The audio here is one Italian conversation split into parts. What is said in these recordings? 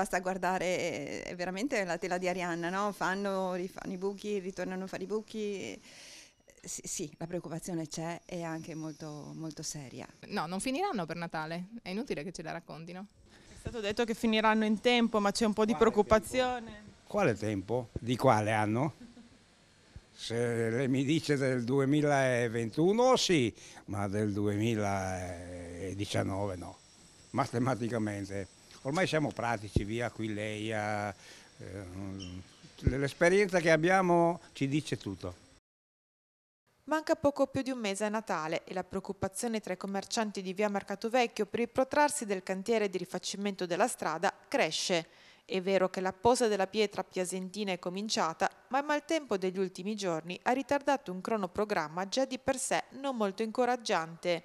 basta guardare, è veramente la tela di Arianna, no? Fanno, rifanno i buchi, ritornano a fare i buchi. Sì, sì, la preoccupazione c'è e anche molto, molto seria. No, non finiranno per Natale, è inutile che ce la raccontino. È stato detto che finiranno in tempo, ma c'è un po' di Quale preoccupazione. Tempo? Quale tempo? Di quale anno? Se lei mi dice del 2021 sì, ma del 2019 no, matematicamente ormai siamo pratici, via qui Aquileia, eh, eh, l'esperienza che abbiamo ci dice tutto. Manca poco più di un mese a Natale e la preoccupazione tra i commercianti di via Mercato Vecchio per il protrarsi del cantiere di rifacimento della strada cresce. È vero che la posa della pietra piasentina è cominciata, ma il maltempo degli ultimi giorni ha ritardato un cronoprogramma già di per sé non molto incoraggiante.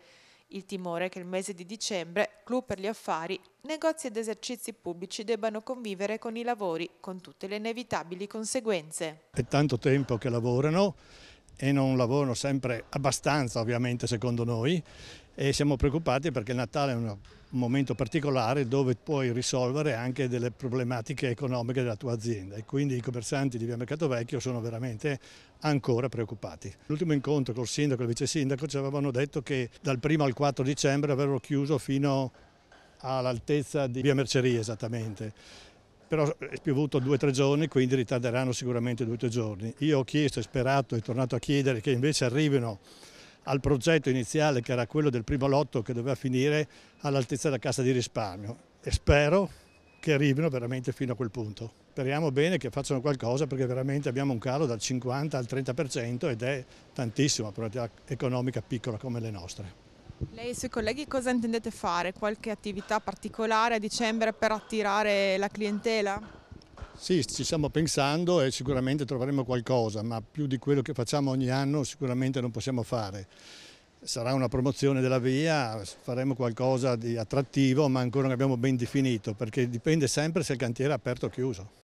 Il timore è che il mese di dicembre, clou per gli affari, negozi ed esercizi pubblici debbano convivere con i lavori, con tutte le inevitabili conseguenze. È tanto tempo che lavorano e non lavorano sempre abbastanza ovviamente secondo noi e siamo preoccupati perché il Natale è un momento particolare dove puoi risolvere anche delle problematiche economiche della tua azienda e quindi i commercianti di via Mercato Vecchio sono veramente ancora preoccupati. L'ultimo incontro col sindaco e il vice sindaco ci avevano detto che dal 1 al 4 dicembre avrebbero chiuso fino all'altezza di via Merceria esattamente però è piovuto due o tre giorni, quindi ritarderanno sicuramente due o tre giorni. Io ho chiesto e sperato e tornato a chiedere che invece arrivino al progetto iniziale che era quello del primo lotto che doveva finire all'altezza della Cassa di Risparmio e spero che arrivino veramente fino a quel punto. Speriamo bene che facciano qualcosa perché veramente abbiamo un calo dal 50 al 30% ed è tantissimo per un'attività economica piccola come le nostre. Lei e i suoi colleghi cosa intendete fare? Qualche attività particolare a dicembre per attirare la clientela? Sì, ci stiamo pensando e sicuramente troveremo qualcosa, ma più di quello che facciamo ogni anno sicuramente non possiamo fare. Sarà una promozione della via, faremo qualcosa di attrattivo, ma ancora non abbiamo ben definito, perché dipende sempre se il cantiere è aperto o chiuso.